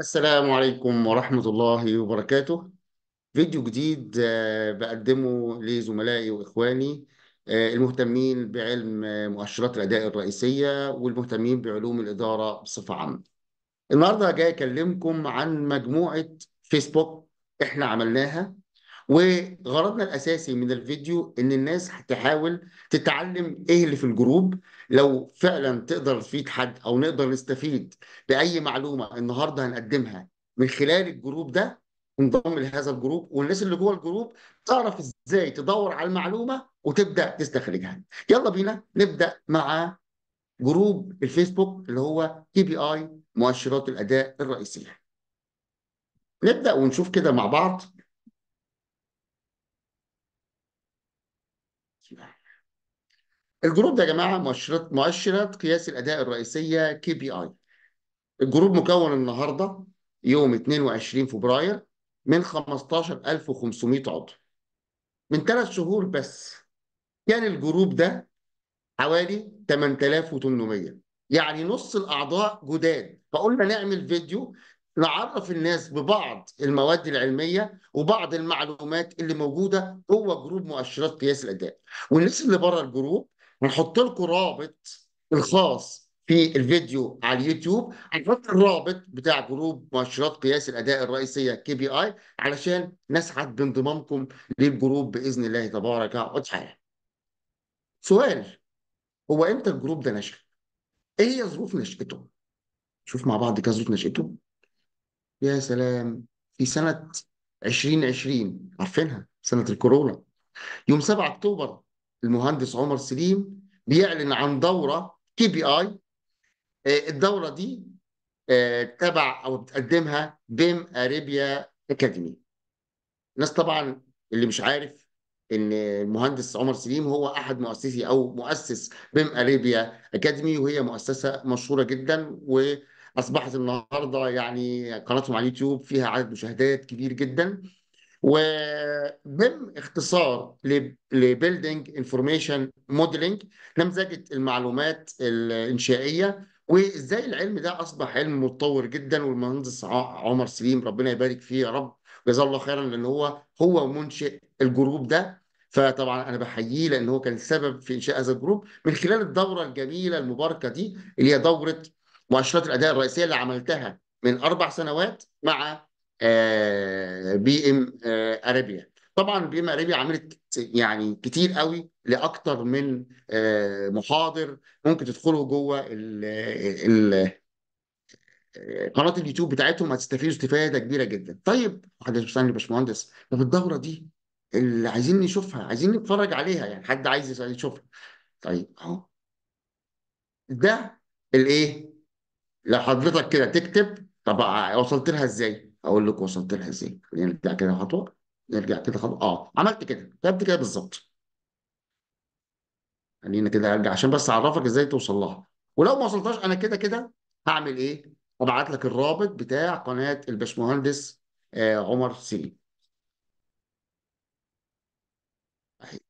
السلام عليكم ورحمة الله وبركاته فيديو جديد آه، بقدمه لزملائي وإخواني آه، المهتمين بعلم آه، مؤشرات الأداء الرئيسية والمهتمين بعلوم الإدارة بصفة عامة النهاردة جاي أكلمكم عن مجموعة فيسبوك إحنا عملناها وغرضنا الاساسي من الفيديو ان الناس هتحاول تتعلم ايه اللي في الجروب لو فعلا تقدر تفيد حد او نقدر نستفيد باي معلومه النهارده هنقدمها من خلال الجروب ده انضم لهذا الجروب والناس اللي جوه الجروب تعرف ازاي تدور على المعلومه وتبدا تستخرجها يلا بينا نبدا مع جروب الفيسبوك اللي هو كي بي اي مؤشرات الاداء الرئيسيه نبدا ونشوف كده مع بعض الجروب ده يا جماعه مؤشرات مؤشرات قياس الاداء الرئيسيه كي بي اي الجروب مكون النهارده يوم 22 فبراير من 15500 عضو من ثلاث شهور بس كان الجروب ده حوالي 8800 يعني نص الاعضاء جداد فقلنا نعمل فيديو نعرف الناس ببعض المواد العلميه وبعض المعلومات اللي موجوده جوه جروب مؤشرات قياس الاداء والناس اللي بره الجروب هنحط لكم رابط الخاص في الفيديو على اليوتيوب هنحط الرابط بتاع جروب مؤشرات قياس الاداء الرئيسيه كي بي اي علشان نسعد بانضمامكم للجروب باذن الله تبارك وتعالى. سؤال هو امتى الجروب ده نشأ؟ ايه هي ظروف نشأته؟ شوف مع بعض كده ظروف نشأته. يا سلام في سنه 2020 عارفينها سنه الكورونا يوم 7 اكتوبر المهندس عمر سليم بيعلن عن دوره كي بي اي الدوره دي آه، تبع او بتقدمها بيم اريبيا اكاديمي الناس طبعا اللي مش عارف ان المهندس عمر سليم هو احد مؤسسي او مؤسس بيم اريبيا اكاديمي وهي مؤسسه مشهوره جدا واصبحت النهارده يعني قناتهم على اليوتيوب فيها عدد مشاهدات كبير جدا وبم اختصار لبيلدينج انفورميشن موديلنج نمذجه المعلومات الانشائيه وازاي العلم ده اصبح علم متطور جدا والمهندس عمر سليم ربنا يبارك فيه يا رب جزاه الله خيرا لان هو هو منشئ الجروب ده فطبعا انا بحييه لان هو كان سبب في انشاء هذا الجروب من خلال الدوره الجميله المباركه دي اللي هي دوره مؤشرات الاداء الرئيسيه اللي عملتها من اربع سنوات مع آه، بي ام آه، اريبيا طبعا بي ام اريبيا عملت يعني كتير قوي لاكثر من آه، محاضر ممكن تدخلوا جوه ال ال قناه اليوتيوب بتاعتهم هتستفيدوا استفاده كبيره جدا. طيب حضرتك يا باشمهندس طب الدوره دي اللي عايزين نشوفها عايزين نتفرج عليها يعني حد عايز يشوفها. طيب اهو ده الايه؟ لو حضرتك كده تكتب طب وصلت لها ازاي؟ اقول لك وصلت لها ازاي خلينا نرجع كده خطوه نرجع كده خطوه اه عملت كده كتبت كده بالظبط خلينا كده ارجع عشان بس اعرفك ازاي توصل لها ولو ما وصلتهاش انا كده كده هعمل ايه ابعت لك الرابط بتاع قناه الباشمهندس آه عمر سليم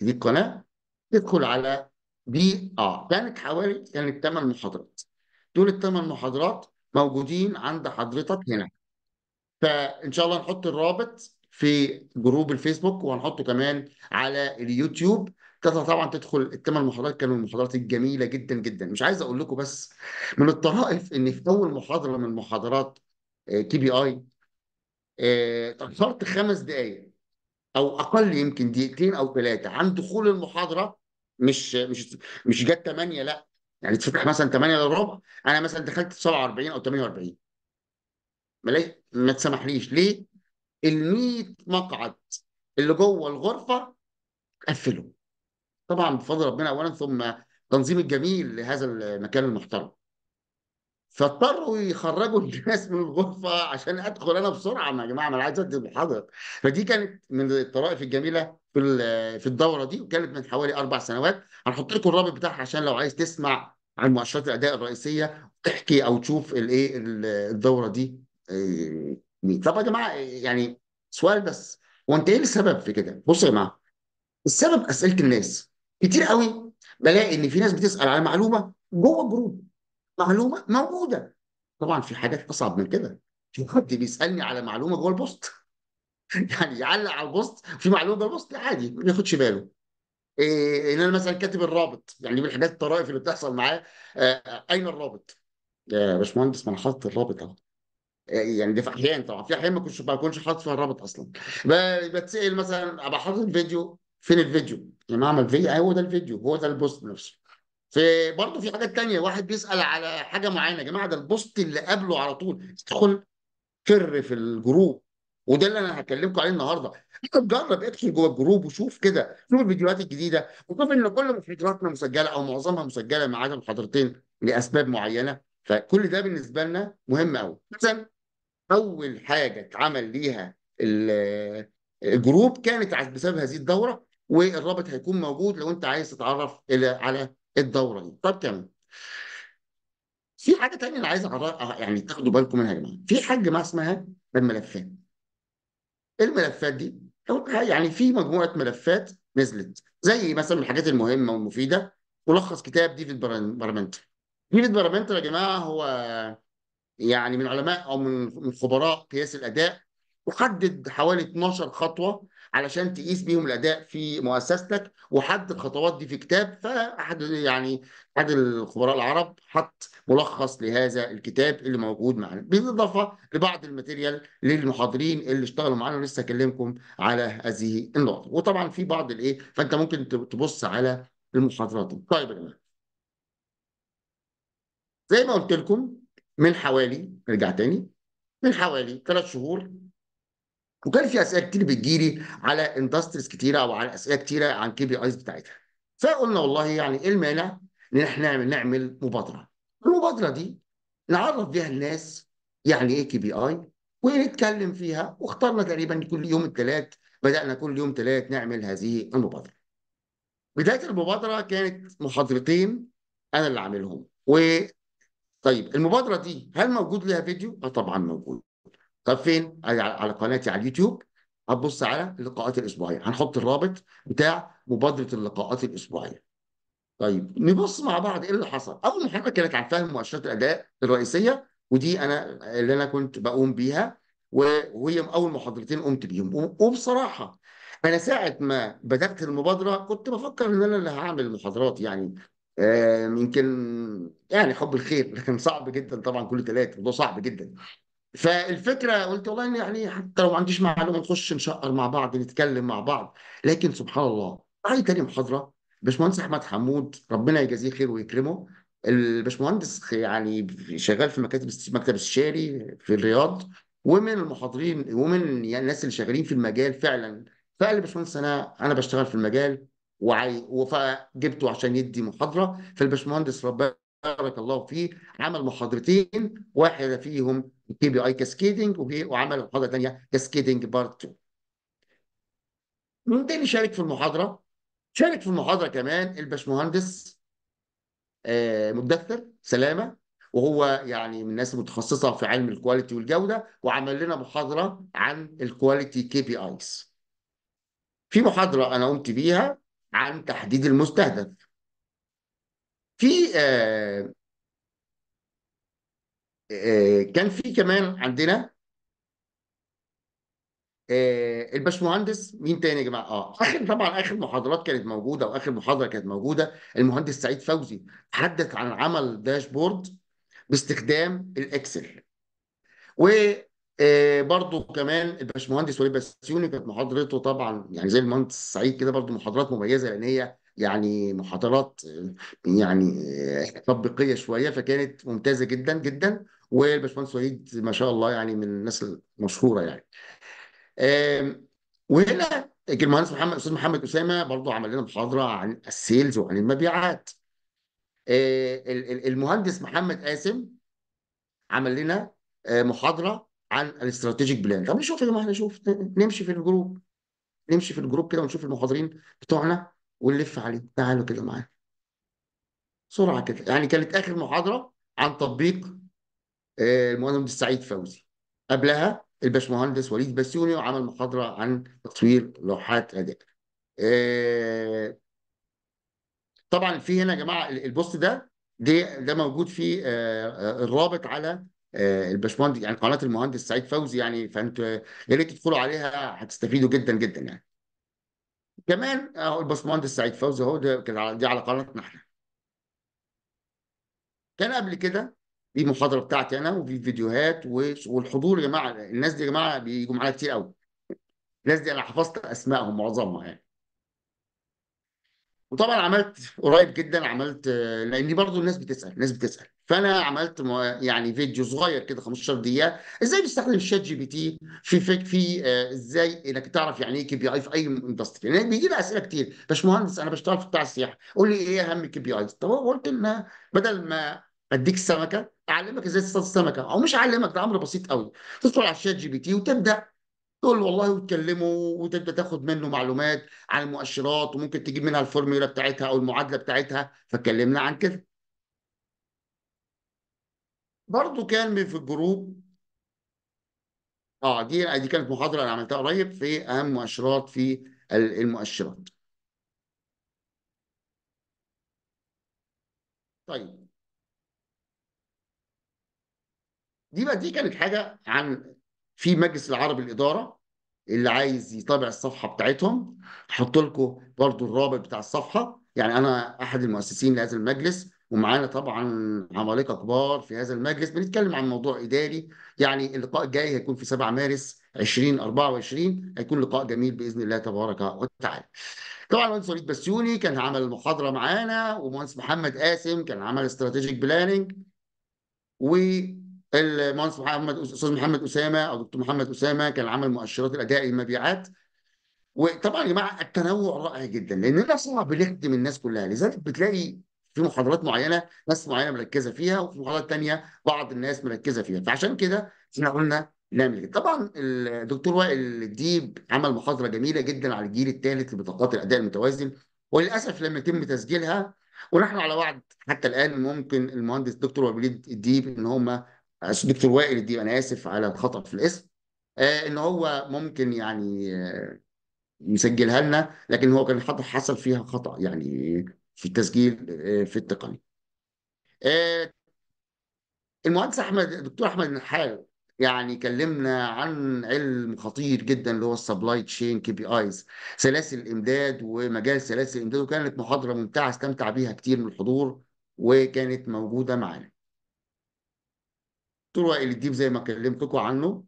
دي القناه تدخل على بي اه كانت حوالي كانت ثمان محاضرات دول الثمان محاضرات موجودين عند حضرتك هنا فان شاء الله نحط الرابط في جروب الفيسبوك وهنحطه كمان على اليوتيوب تقدر طبعا تدخل الثمان محاضرات كانوا المحاضرات الجميله جدا جدا مش عايز اقول لكم بس من الطرائف ان في اول محاضره من محاضرات آه، كي بي اي آه، تاخرت خمس دقائق او اقل يمكن دقيقتين او ثلاثه عن دخول المحاضره مش مش مش جت 8 لا يعني تفتح مثلا 8 الا ربع انا مثلا دخلت 47 او 48 ما تسمحليش ليه؟ ال 100 مقعد اللي جوه الغرفه قفلوا طبعا بفضل ربنا اولا ثم تنظيم الجميل لهذا المكان المحترم فاضطروا يخرجوا الناس من الغرفه عشان ادخل انا بسرعه يا جماعه ما انا عايز ادي المحاضره فدي كانت من الطرائف الجميله في في الدوره دي وكانت من حوالي اربع سنوات هنحط لكم الرابط بتاعها عشان لو عايز تسمع عن مؤشرات الاداء الرئيسيه تحكي او تشوف الايه الدوره دي إيه، طب يا جماعه يعني سؤال بس هو انت ايه السبب في كده؟ بصوا يا جماعه السبب اسئله الناس كتير قوي بلاقي ان في ناس بتسال على معلومه جوه الجروب معلومه موجوده طبعا في حاجات اصعب من كده في حد بيسالني على معلومه جوه البوست يعني يعلق على البوست في معلومه جوه البوست عادي ما ياخدش باله إيه ان انا مثلا كاتب الرابط يعني من الحاجات الطرائف اللي بتحصل معاه آه اين الرابط؟ يا باشمهندس ما انا حاطط الرابط اهو يعني ده في احيان طبعا في احيان ما كنتش ما بكونش حاطط فيها الرابط اصلا بتسال مثلا ابقى حاطط فيديو فين الفيديو؟ يا جماعه ما الفيديو هو ده الفيديو هو ده البوست نفسه في برضه في حاجات ثانيه واحد بيسال على حاجه معينه يا جماعه ده البوست اللي قبله على طول ادخل فر في الجروب وده اللي انا هكلمكم عليه النهارده جرب ادخل جوه الجروب وشوف كده شوف الفيديوهات الجديده وشوف ان كل محاضراتنا مسجله او معظمها مسجله ما عدا محاضرتين لاسباب معينه فكل ده بالنسبه لنا مهم قوي مثلا اول حاجه اتعمل ليها الجروب كانت بسبب هذه الدوره والرابط هيكون موجود لو انت عايز تتعرف على الدوره دي طب كمل في حاجه تانية انا عايز يعني تاخدوا بالكم منها يا جماعه في حاجه ما اسمها الملفات الملفات دي يعني في مجموعه ملفات نزلت زي مثلا الحاجات المهمه والمفيده ملخص كتاب ديفيد برامنتر ديفيد برامنتر يا جماعه هو يعني من علماء او من خبراء قياس الاداء وحدد حوالي 12 خطوه علشان تقيس بيهم الاداء في مؤسستك وحدد الخطوات دي في كتاب فاحد يعني احد الخبراء العرب حط ملخص لهذا الكتاب اللي موجود معانا بالاضافه لبعض الماتيريال للمحاضرين اللي اشتغلوا معانا ولسه اكلمكم على هذه النقطه وطبعا في بعض الايه فانت ممكن تبص على المحاضرات دي طيب يا جماعه زي ما قلت لكم من حوالي نرجع تاني من حوالي ثلاث شهور وكان في اسئله كتير بتجيلي على اندستريز كتيره على اسئله كتيره عن كي بي ايز بتاعتها فقلنا والله يعني ايه المانع ان احنا نعمل مبادره المبادره دي نعرف بيها الناس يعني ايه كي بي اي ونتكلم فيها واخترنا تقريبا كل يوم الثلاث بدانا كل يوم ثلاث نعمل هذه المبادره بدايه المبادره كانت محاضرتين انا اللي عاملهم و طيب المبادره دي هل موجود لها فيديو؟ اه طبعا موجود. طب فين؟ على قناتي على اليوتيوب هتبص على اللقاءات الاسبوعيه، هنحط الرابط بتاع مبادره اللقاءات الاسبوعيه. طيب نبص مع بعض ايه اللي حصل؟ اول حاجه كانت عن فهم مؤشرات الاداء الرئيسيه ودي انا اللي انا كنت بقوم بيها وهي اول محاضرتين قمت بيهم وبصراحه انا ساعه ما بدات المبادره كنت بفكر ان انا اللي هعمل المحاضرات يعني يمكن آه، يعني حب الخير لكن صعب جدا طبعا كل ثلاثة الموضوع صعب جدا فالفكره قلت والله يعني حتى لو ما عنديش معلومه نخش نشقر مع بعض نتكلم مع بعض لكن سبحان الله تعالي تاني محاضره باشمهندس احمد حمود ربنا يجازيه خير ويكرمه الباشمهندس يعني شغال في مكاتب مكتب استشاري في الرياض ومن المحاضرين ومن يعني الناس اللي شغالين في المجال فعلا فقال لي باشمهندس انا انا بشتغل في المجال وعايز وجبته عشان يدي محاضره فالباشمهندس ربنا بارك الله فيه عمل محاضرتين واحده فيهم كي بي اي كاسكيدنج وعمل محاضره ثانيه كاسكيدنج بارت 2 من تاني شارك في المحاضره؟ شارك في المحاضره كمان الباشمهندس آه، مدثر سلامه وهو يعني من الناس المتخصصه في علم الكواليتي والجوده وعمل لنا محاضره عن الكواليتي كي بي ايز. في محاضره انا قمت بيها عن تحديد المستهدف في آه آه كان في كمان عندنا آه الباشمهندس مين تاني يا جماعه اه اخر طبعا اخر محاضرات كانت موجوده واخر محاضره كانت موجوده المهندس سعيد فوزي تحدث عن عمل داشبورد باستخدام الاكسل و آه، برضو كمان الباشمهندس وليد بسيوني كانت محاضرته طبعا يعني زي المهندس سعيد كده برضو محاضرات مميزه لان هي يعني محاضرات آه، يعني آه، تطبيقيه شويه فكانت ممتازه جدا جدا والباشمهندس وليد ما شاء الله يعني من الناس المشهوره يعني. وهنا المهندس محمد استاذ محمد اسامه برضو عمل لنا محاضره عن السيلز وعن المبيعات. المهندس محمد قاسم عمل لنا محاضره عن الاستراتيجيك بلان طب نشوف يا جماعه احنا نشوف نمشي في الجروب نمشي في الجروب كده ونشوف المحاضرين بتوعنا ونلف عليه تعالوا كده معانا سرعه كده يعني كانت اخر محاضره عن تطبيق آه، المهندس سعيد فوزي قبلها الباشمهندس وليد بسيوني عمل محاضره عن تطوير لوحات اداء آه، طبعا في هنا يا جماعه البوست ده ده موجود في آه، الرابط على آه، الباشمهندس يعني قناه المهندس سعيد فوزي يعني فانتوا يا ريت تدخلوا عليها هتستفيدوا جدا جدا يعني. كمان اهو الباشمهندس سعيد فوزي اهو ده كان دي على قناتنا احنا. كان قبل كده دي محاضره بتاعتي انا وفي فيديوهات والحضور يا جماعه الناس دي يا جماعه بيجوا معايا كتير قوي. الناس دي انا حفظت اسمائهم معظمها يعني. وطبعا عملت قريب جدا عملت لان برضو الناس بتسال الناس بتسال فانا عملت يعني فيديو صغير كده 15 دقيقه ازاي بيستخدم الشات جي بي تي في فك في آه، ازاي انك تعرف يعني ايه كي بي اي في اي اندستري يعني بيجي لي اسئله كتير باشمهندس انا بشتغل في قطاع السياحه قول لي ايه اهم كي بي اي طب قلت ان بدل ما اديك السمكه اعلمك ازاي تصطاد السمكه او مش اعلمك ده امر بسيط قوي تدخل على الشات جي بي تي وتبدا دول والله وتكلمه وتبدا تاخد منه معلومات عن المؤشرات وممكن تجيب منها الفورميولا بتاعتها او المعادله بتاعتها فكلمنا عن كده برضه كان في الجروب اه دي دي كانت محاضره انا عملتها قريب في اهم مؤشرات في المؤشرات طيب دي بقى دي كانت حاجه عن في مجلس العربي الاداره اللي عايز يتابع الصفحه بتاعتهم هحط لكم برضو الرابط بتاع الصفحه يعني انا احد المؤسسين لهذا المجلس ومعانا طبعا عمالقه كبار في هذا المجلس بنتكلم عن موضوع اداري يعني اللقاء الجاي هيكون في 7 مارس 2024 هيكون لقاء جميل باذن الله تبارك وتعالى. طبعا المهندس وليد بسيوني كان عمل المحاضره معانا ومهندس محمد قاسم كان عمل استراتيجيك بلاننج و المهندس محمد استاذ محمد اسامه او دكتور محمد اسامه كان عمل مؤشرات الاداء المبيعات وطبعا يا جماعه التنوع رائع جدا لان ده صعب يخدم الناس كلها لذلك بتلاقي في محاضرات معينه ناس معينه مركزه فيها وفي محاضرات ثانيه بعض الناس مركزه فيها فعشان كده احنا قلنا نعمل كده طبعا الدكتور وائل الديب عمل محاضره جميله جدا على الجيل الثالث لبطاقات الاداء المتوازن وللاسف لم يتم تسجيلها ونحن على وعد حتى الان ممكن المهندس دكتور وائل الديب ان هم دكتور وائل الديب انا اسف على الخطا في الاسم آه، ان هو ممكن يعني آه، يسجلها مسجلها لنا لكن هو كان حصل فيها خطا يعني في التسجيل آه، في التقني المهندس احمد الدكتور احمد النحال يعني كلمنا عن علم خطير جدا اللي هو السبلاي تشين كي بي ايز سلاسل الامداد ومجال سلاسل الامداد وكانت محاضره ممتعه استمتع بيها كتير من الحضور وكانت موجوده معانا دكتور وائل الديب زي ما كلمتكم عنه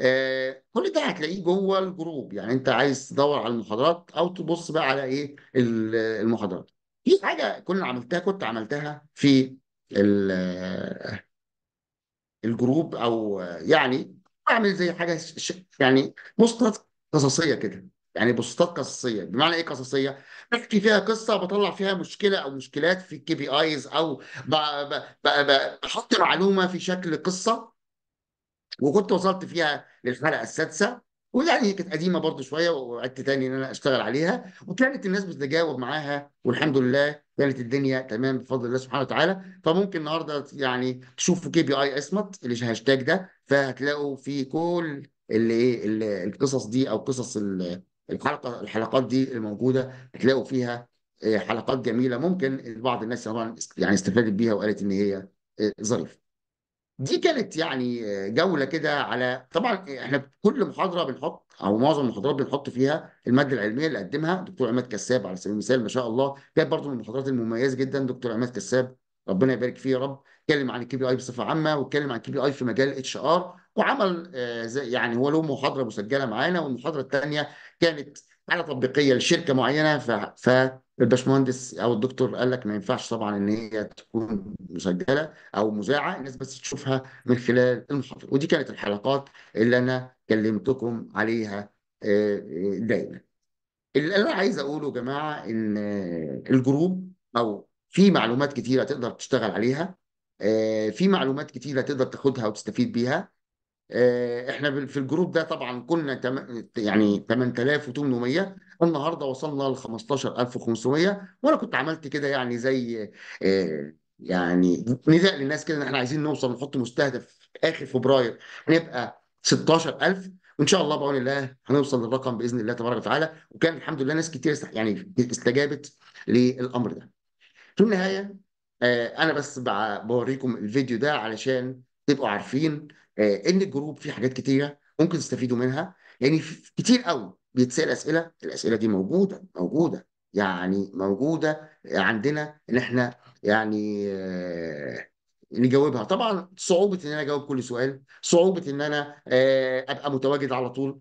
آه كل ده هتلاقيه جوه الجروب يعني انت عايز تدور على المحاضرات او تبص بقى على ايه المحاضرات في حاجه كنا عملتها كنت عملتها في الجروب او يعني اعمل زي حاجه يعني مستقصصيه قصصيه كده يعني بوستات قصصيه بمعنى ايه قصصيه بحكي فيها قصه بطلع فيها مشكله او مشكلات في الكي بي ايز او بحط معلومه في شكل قصه وكنت وصلت فيها للحلقه السادسه ويعني كانت قديمه برضو شويه وقعدت تاني ان انا اشتغل عليها وكانت الناس بتتجاوب معاها والحمد لله كانت الدنيا تمام بفضل الله سبحانه وتعالى فممكن النهارده يعني تشوفوا كي بي اي اسمت الهاشتاج ده فهتلاقوا في كل اللي ايه القصص دي او قصص الحلقه الحلقات دي موجوده هتلاقوا فيها آه، حلقات جميله ممكن بعض الناس طبعا يعني استفادت بيها وقالت ان هي آه، ظريفه. دي كانت يعني آه، جوله كده على طبعا احنا كل محاضره بنحط او معظم المحاضرات بنحط فيها الماده العلميه اللي قدمها دكتور عماد كساب على سبيل المثال ما شاء الله كانت برضه من المحاضرات المميزه جدا دكتور عماد كساب ربنا يبارك فيه يا رب اتكلم عن الكي بي اي بصفه عامه واتكلم عن الكي بي اي في مجال اتش ار وعمل آه، يعني هو له محاضره مسجله معانا والمحاضره الثانيه كانت حاله تطبيقيه لشركه معينه فالباشمهندس او الدكتور قال لك ما ينفعش طبعا ان هي تكون مسجله او مذاعه الناس بس تشوفها من خلال المحاضره ودي كانت الحلقات اللي انا كلمتكم عليها آه، آه، دايما اللي انا عايز اقوله يا جماعه ان الجروب او في معلومات كتيره تقدر تشتغل عليها في معلومات كتيره تقدر تاخدها وتستفيد بيها آه، احنا في الجروب ده طبعا كنا يعني 8800 النهارده وصلنا ل 15500 وانا كنت عملت كده يعني زي آه، يعني نداء للناس كده ان احنا عايزين نوصل نحط مستهدف اخر فبراير نبقى 16000 وان شاء الله بعون الله هنوصل للرقم باذن الله تبارك وتعالى وكان الحمد لله ناس كتير يعني استجابت للامر ده. في النهايه آه، انا بس بوريكم الفيديو ده علشان تبقوا عارفين آه، ان الجروب فيه حاجات كتيره ممكن تستفيدوا منها يعني كتير قوي بيتسال اسئله الاسئله دي موجوده موجوده يعني موجوده عندنا ان احنا يعني آه، نجاوبها طبعا صعوبه ان انا اجاوب كل سؤال صعوبه ان انا آه، ابقى متواجد على طول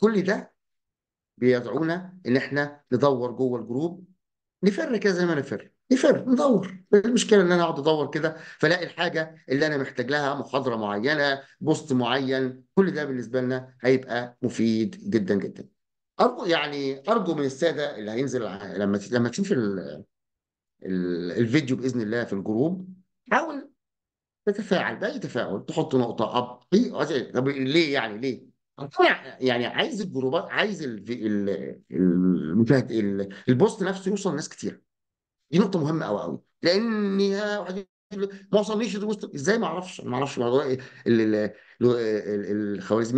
كل ده بيدعونا ان احنا ندور جوه الجروب نفر كده زي ما نفر نفر ندور المشكله ان انا اقعد ادور كده فلاقي الحاجه اللي انا محتاج لها محاضره معينه بوست معين كل ده بالنسبه لنا هيبقى مفيد جدا جدا ارجو يعني ارجو من الساده اللي هينزل لما لما تشوف ال ال الفيديو باذن الله في الجروب حاول تتفاعل باي تفاعل تحط نقطه اب إيه، إيه؟ طب ليه يعني ليه؟ يعني عايز الجروبات عايز المشاهد البوست نفسه يوصل لناس كتير دي نقطه مهمه قوي قوي لانها واحد ما وصلنيش ازاي ما اعرفش ما اعرفش موضوع إيه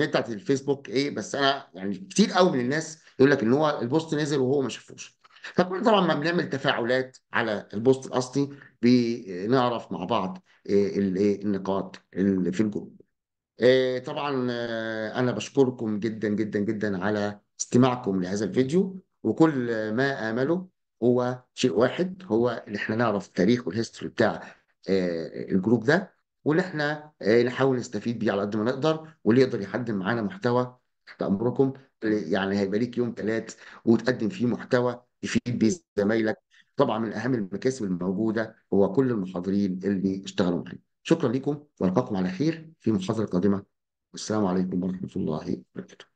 بتاعت الفيسبوك ايه بس انا يعني كتير قوي من الناس يقول لك ان هو البوست نزل وهو ما شافوش فكنا طبعا ما بنعمل تفاعلات على البوست الاصلي بنعرف مع بعض إيه إيه النقاط اللي في الجروب طبعا آه، انا بشكركم جدا جدا جدا على استماعكم لهذا الفيديو وكل ما امله هو شيء واحد هو اللي احنا نعرف التاريخ والهيستوري بتاع آه، الجروب ده واللي احنا آه، نحاول نستفيد بيه على قد ما نقدر واللي يقدر يقدم معانا محتوى تحت امركم آه، يعني هيبقى ليك يوم ثلاث وتقدم فيه محتوى يفيد بيه زمايلك طبعا من اهم المكاسب الموجوده هو كل المحاضرين اللي اشتغلوا معانا شكرا لكم والقاكم على خير في محاضره قادمه والسلام عليكم ورحمه الله وبركاته